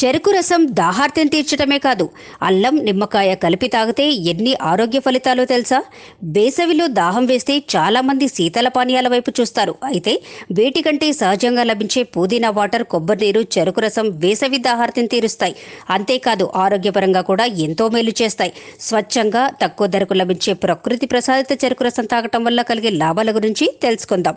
చెరుకు రసం దాహార్తిని తీర్చడమే కాదు అల్లం నిమ్మకాయ కలిపి తాగితే ఎన్ని ఆరోగ్య ఫలితాలో తెలుసా వేసవిలో దాహం వేస్తే చాలామంది శీతల పానీయాల వైపు చూస్తారు అయితే వేటి కంటే సహజంగా లభించే పుదీనా వాటర్ కొబ్బరి నీరు చెరుకు రసం వేసవి దాహార్తిని తీరుస్తాయి అంతేకాదు ఆరోగ్యపరంగా కూడా ఎంతో మేలు చేస్తాయి స్వచ్ఛంగా తక్కువ ధరకు లభించే ప్రకృతి ప్రసాదిత చెరుకు రసం తాగటం వల్ల కలిగే లాభాల గురించి తెలుసుకుందాం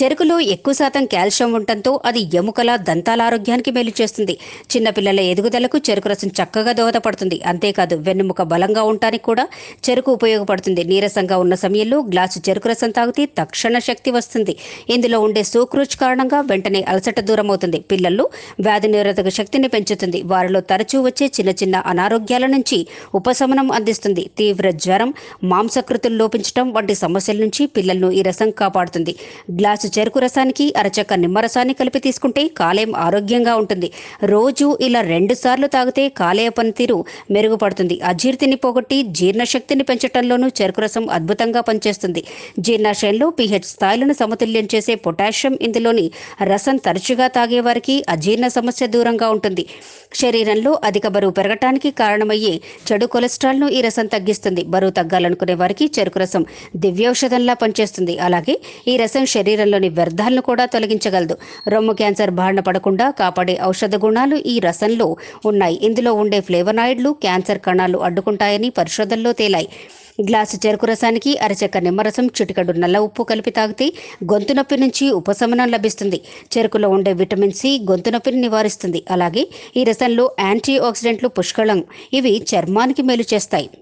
చెరుకులో ఎక్కువ శాతం కాల్షియం ఉండటంతో అది ఎముకల దంతాల ఆరోగ్యానికి మేలు చేస్తుంది చిన్నపిల్లల ఎదుగుదలకు చెరుకు రసం చక్కగా దోహదపడుతుంది అంతేకాదు వెన్నుముక బలంగా ఉండటానికి కూడా చెరుకు ఉపయోగపడుతుంది నీరసంగా ఉన్న సమయంలో గ్లాసు చెరుకు రసం తాగితే తక్షణ శక్తి వస్తుంది ఇందులో ఉండే సోక్రోచ్ కారణంగా వెంటనే అలసట దూరం అవుతుంది పిల్లల్లో వ్యాధి నిరోధక శక్తిని పెంచుతుంది వారిలో తరచూ వచ్చే చిన్న చిన్న అనారోగ్యాల నుంచి ఉపశమనం అందిస్తుంది తీవ్ర జ్వరం మాంసకృతులు లోపించడం వంటి సమస్యల నుంచి పిల్లలను ఈ రసం కాపాడుతుంది గ్లాస్ గ్లాసు చెరుకు రసానికి అరచక్క నిమ్మరసాన్ని కలిపి తీసుకుంటే కాలేయం ఆరోగ్యంగా ఉంటుంది రోజు ఇలా రెండు సార్లు తాగితే కాలేయ పనితీరు మెరుగుపడుతుంది అజీర్తిని పోగొట్టి జీర్ణశక్తిని పెంచడంలోనూ చెరుకు రసం అద్భుతంగా పనిచేస్తుంది జీర్ణాశయంలో పీహెచ్ స్థాయిలను సమతుల్యం చేసే పొటాషియం ఇందులోని రసం తరచుగా తాగేవారికి అజీర్ణ సమస్య దూరంగా ఉంటుంది శరీరంలో అధిక బరువు పెరగటానికి కారణమయ్యే చెడు కొలెస్ట్రాల్ను ఈ రసం తగ్గిస్తుంది బరువు తగ్గాలనుకునే వారికి చెరుకు రసం దివ్యౌషధంలా పనిచేస్తుంది అలాగే ఈ రసం శరీరంలో శరీరంలోని వ్యర్థాలను కూడా తొలగించగలదు రొమ్ము క్యాన్సర్ బారిన పడకుండా కాపాడే ఔషధ గుణాలు ఈ రసంలో ఉన్నాయి ఇందులో ఉండే ఫ్లేవనాయిడ్లు క్యాన్సర్ కణాలు అడ్డుకుంటాయని పరిశోధనలో తేలాయి గ్లాసు చెరుకు రసానికి అరచక్క నిమ్మరసం చిటికడు నల్ల ఉప్పు కలిపి తాగితే గొంతు నొప్పి నుంచి ఉపశమనం లభిస్తుంది చెరుకులో ఉండే విటమిన్ సి గొంతు నొప్పిని నివారిస్తుంది అలాగే ఈ రసంలో యాంటీ ఆక్సిడెంట్లు పుష్కళం ఇవి చర్మానికి మేలు చేస్తాయి